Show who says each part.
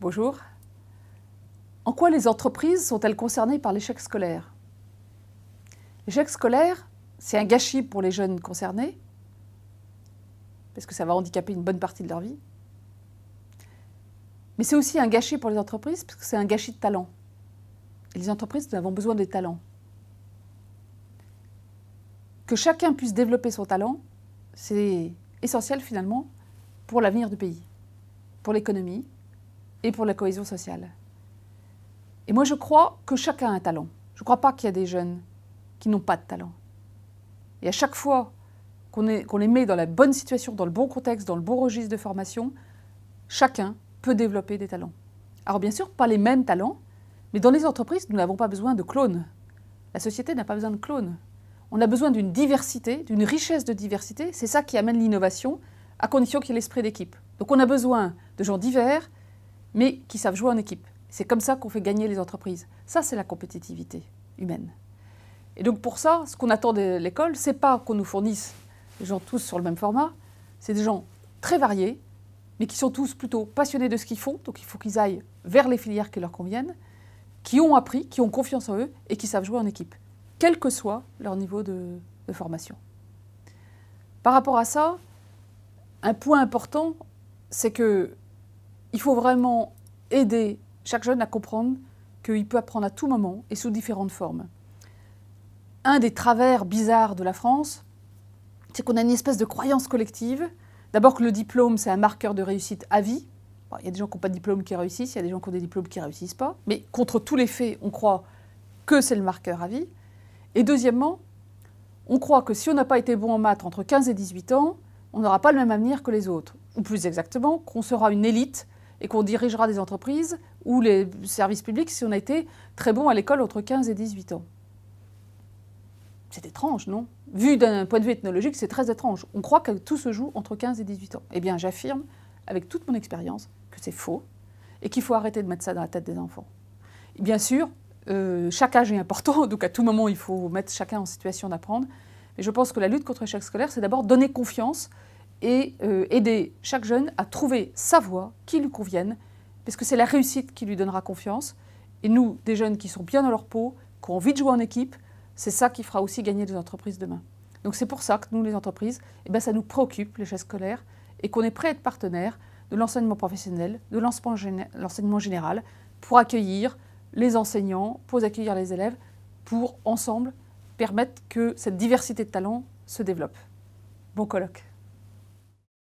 Speaker 1: Bonjour. En quoi les entreprises sont-elles concernées par l'échec scolaire L'échec scolaire, c'est un gâchis pour les jeunes concernés, parce que ça va handicaper une bonne partie de leur vie. Mais c'est aussi un gâchis pour les entreprises, parce que c'est un gâchis de talent. Et les entreprises, nous avons besoin des talents. Que chacun puisse développer son talent, c'est essentiel finalement pour l'avenir du pays, pour l'économie, et pour la cohésion sociale. Et moi, je crois que chacun a un talent. Je ne crois pas qu'il y a des jeunes qui n'ont pas de talent. Et à chaque fois qu'on les met dans la bonne situation, dans le bon contexte, dans le bon registre de formation, chacun peut développer des talents. Alors bien sûr, pas les mêmes talents, mais dans les entreprises, nous n'avons pas besoin de clones. La société n'a pas besoin de clones. On a besoin d'une diversité, d'une richesse de diversité. C'est ça qui amène l'innovation, à condition qu'il y ait l'esprit d'équipe. Donc on a besoin de gens divers, mais qui savent jouer en équipe. C'est comme ça qu'on fait gagner les entreprises. Ça, c'est la compétitivité humaine. Et donc pour ça, ce qu'on attend de l'école, c'est pas qu'on nous fournisse des gens tous sur le même format, c'est des gens très variés, mais qui sont tous plutôt passionnés de ce qu'ils font, donc il faut qu'ils aillent vers les filières qui leur conviennent, qui ont appris, qui ont confiance en eux et qui savent jouer en équipe, quel que soit leur niveau de formation. Par rapport à ça, un point important, c'est que il faut vraiment aider chaque jeune à comprendre qu'il peut apprendre à tout moment et sous différentes formes. Un des travers bizarres de la France, c'est qu'on a une espèce de croyance collective. D'abord que le diplôme, c'est un marqueur de réussite à vie. Il y a des gens qui n'ont pas de diplôme qui réussissent, il y a des gens qui ont des diplômes qui ne réussissent pas. Mais contre tous les faits, on croit que c'est le marqueur à vie. Et deuxièmement, on croit que si on n'a pas été bon en maths entre 15 et 18 ans, on n'aura pas le même avenir que les autres. Ou plus exactement, qu'on sera une élite et qu'on dirigera des entreprises ou les services publics si on a été très bon à l'école entre 15 et 18 ans. C'est étrange, non Vu d'un point de vue ethnologique, c'est très étrange. On croit que tout se joue entre 15 et 18 ans. Eh bien, j'affirme, avec toute mon expérience, que c'est faux et qu'il faut arrêter de mettre ça dans la tête des enfants. bien sûr, euh, chaque âge est important, donc à tout moment, il faut mettre chacun en situation d'apprendre. Mais je pense que la lutte contre l'échec scolaire, c'est d'abord donner confiance et euh, aider chaque jeune à trouver sa voie qui lui convienne, parce que c'est la réussite qui lui donnera confiance. Et nous, des jeunes qui sont bien dans leur peau, qui ont envie de jouer en équipe, c'est ça qui fera aussi gagner les entreprises demain. Donc c'est pour ça que nous, les entreprises, eh ben, ça nous préoccupe, les chefs scolaires, et qu'on est prêt à être partenaire de l'enseignement professionnel, de l'enseignement général, pour accueillir les enseignants, pour accueillir les élèves, pour ensemble permettre que cette diversité de talents se développe. Bon colloque.